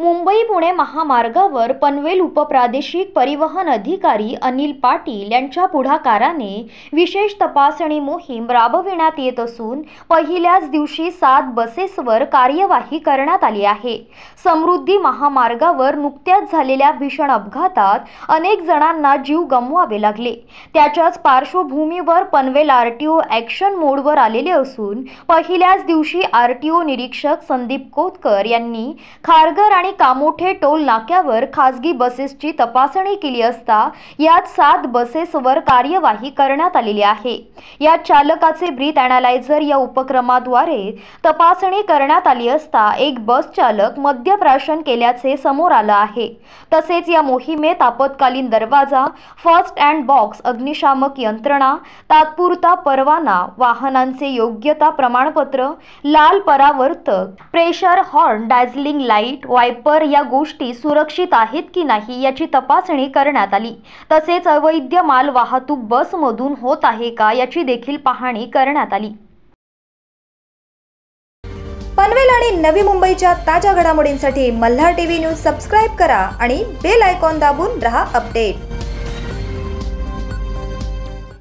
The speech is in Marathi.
मुंबई पुणे महामार्गावर पनवेल उपप्रादेशिक परिवहन अधिकारी अनिल पाटील यांच्या पुढाकाराने विशेष तपासणी मोहीम राबविण्यात येत असून पहिल्याच दिवशी सात बसेसवर कार्यवाही करण्यात आली आहे समृद्धी महामार्गावर नुकत्याच झालेल्या भीषण अपघातात अनेक जणांना जीव गमवावे लागले त्याच्याच पार्श्वभूमीवर Panvel R T O action मोडवर आलेले असून पहिल्याच दिवशी ओ निरीक्षक संदीप कोतकर यांनी खारगर आणि ठिकाणी कामोठे टोल नाक्यावर खासगी बसेसची तपासणी केली असता यात सात बसेसवर कार्यवाही करण्यात आलेली आहे या चालकाचे ब्रीथ अनालायझर या उपक्रमाद्वारे तपासणी करण्यात आली असता एक बस चालक मद्यप्राशन केल्याचे समोर आलं आहे तसेच या मोहिमेत आपत्कालीन दरवाजा फर्स्ट अँड बॉक्स अग्निशामक यंत्रणा तात्पुरता परवाना वाहनांचे योग्यता प्रमाणपत्र लाल परावर्तक प्रेशर हॉर्न डायझलिंग लाईट वाय वायपर या गोष्टी सुरक्षित आहेत की नाही याची तपासणी करण्यात आली तसेच अवैध माल वाहतूक बसमधून होत आहे का याची देखील पाहणी करण्यात आली पनवेल आणि नवी मुंबईच्या ताज्या घडामोडींसाठी मल्हार टीव्ही न्यूज सबस्क्राईब करा आणि बेल आयकॉन दाबून रहा अपडेट